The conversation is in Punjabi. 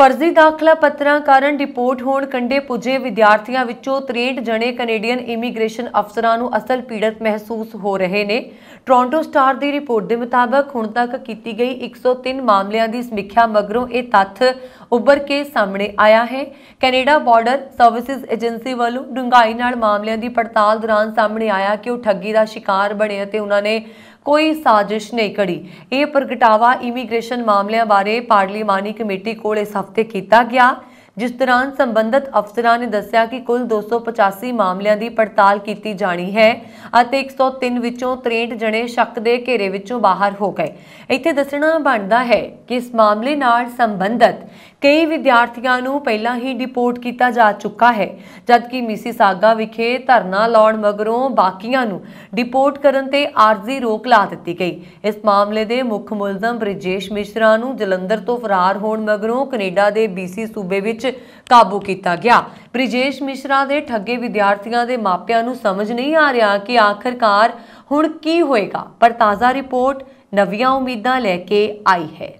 ਫਰਜ਼ੀ ਦਾਖਲਾ ਪੱਤਰਾਂ ਕਾਰਨ ਰਿਪੋਰਟ ਹੋਣ ਕੰਡੇ ਪੁਜੇ ਵਿਦਿਆਰਥੀਆਂ ਵਿੱਚੋਂ 63 ਜਣੇ ਕੈਨੇਡੀਅਨ ਇਮੀਗ੍ਰੇਸ਼ਨ ਅਫਸਰਾਂ ਨੂੰ ਅਸਲ ਪੀੜਤ ਮਹਿਸੂਸ ਹੋ ਰਹੇ ਨੇ ਟੋਰਾਂਟੋ ਸਟਾਰ ਦੀ ਰਿਪੋਰਟ ਦੇ ਮੁਤਾਬਕ ਹੁਣ ਤੱਕ ਕੀਤੀ ਗਈ 103 ਮਾਮਲਿਆਂ ਦੀ ਸਮੀਖਿਆ ਮਗਰੋਂ ਇਹ ਤੱਥ ਉੱਭਰ ਕੇ ਸਾਹਮਣੇ ਆਇਆ ਹੈ ਕੈਨੇਡਾ ਬਾਰਡਰ ਸਰਵਿਸਿਜ਼ ਏਜੰਸੀ ਵੱਲੋਂ ਡੂੰਘਾਈ ਨਾਲ ਮਾਮਲਿਆਂ ਦੀ ਪੜਤਾਲ ਦੌਰਾਨ ਸਾਹਮਣੇ ਆਇਆ ਕਿ ਉਹ ਠੱਗੀ ਦਾ ਸ਼ਿਕਾਰ ਬਣੇ ਅਤੇ ਉਹਨਾਂ ਨੇ ਕੋਈ ਸਾਜ਼ਿਸ਼ ਨਹੀਂ ਕੜੀ ਇਹ ਪ੍ਰਗਟਾਵਾ ਇਮੀਗ੍ਰੇਸ਼ਨ ਮਾਮਲਿਆਂ ਬਾਰੇ ਪਾਰਲੀਮਾਨੀ ਕਮੇਟੀ ਕੋਲ ਇਸ ਹਫ਼ਤੇ ਕੀਤਾ ਗਿਆ ਜਿਸ ਦੌਰਾਨ ਸੰਬੰਧਤ ਅਫਸਰਾਂ ਨੇ ਦੱਸਿਆ ਕਿ ਕੁੱਲ 285 ਮਾਮਲਿਆਂ ਦੀ ਪੜਤਾਲ ਕੀਤੀ ਜਾਣੀ ਹੈ ਅਤੇ 103 ਵਿੱਚੋਂ 63 ਜਣੇ ਸ਼ੱਕ ਦੇ ਘੇਰੇ ਵਿੱਚੋਂ ਬਾਹਰ ਹੋ ਗਏ ਇੱਥੇ ਦੱਸਣਾ ਬਣਦਾ ਹੈ ਕਿ ਇਸ ਮਾਮਲੇ ਨਾਲ ਸੰਬੰਧਤ ਕਈ ਵਿਦਿਆਰਥੀਆਂ ਨੂੰ ਪਹਿਲਾਂ ਹੀ ਡਿਪੋਰਟ ਕੀਤਾ ਜਾ ਚੁੱਕਾ ਹੈ ਜਦਕਿ ਮਿਸੀ ਸਾਗਾ ਵਿਖੇ ਧਰਨਾ ਲਾਉਣ ਮਗਰੋਂ ਬਾਕੀਆਂ ਨੂੰ ਡਿਪੋਰਟ ਕਰਨ ਤੇ ਆਰਜ਼ੀ ਰੋਕ ਲਾ ਦਿੱਤੀ ਗਈ ਇਸ ਮਾਮਲੇ ਦੇ ਮੁੱਖ ਮੁਲਜ਼ਮ ਬ੍ਰਿਜੇਸ਼ ਮਿਸ਼ਰਾ ਨੂੰ ਜਲੰਧਰ ਤੋਂ ਫਰਾਰ ਹੋਣ ਮਗਰੋਂ ਕੈਨੇਡਾ ਦੇ ਬੀਸੀ ਸੂਬੇ ਵਿੱਚ ਕਾਬੂ ਕੀਤਾ ਗਿਆ ਬ੍ਰਿਜੇਸ਼ ਮਿਸ਼ਰਾ ਦੇ ਠੱਗੇ ਵਿਦਿਆਰਥੀਆਂ ਦੇ ਮਾਪਿਆਂ ਨੂੰ ਸਮਝ ਨਹੀਂ ਆ ਰਿਹਾ ਕਿ ਆਖਰਕਾਰ ਹੁਣ ਕੀ ਹੋਏਗਾ ਪਰ ਤਾਜ਼ਾ ਰਿਪੋਰਟ ਨਵੀਆਂ ਉਮੀਦਾਂ ਲੈ ਕੇ ਆਈ ਹੈ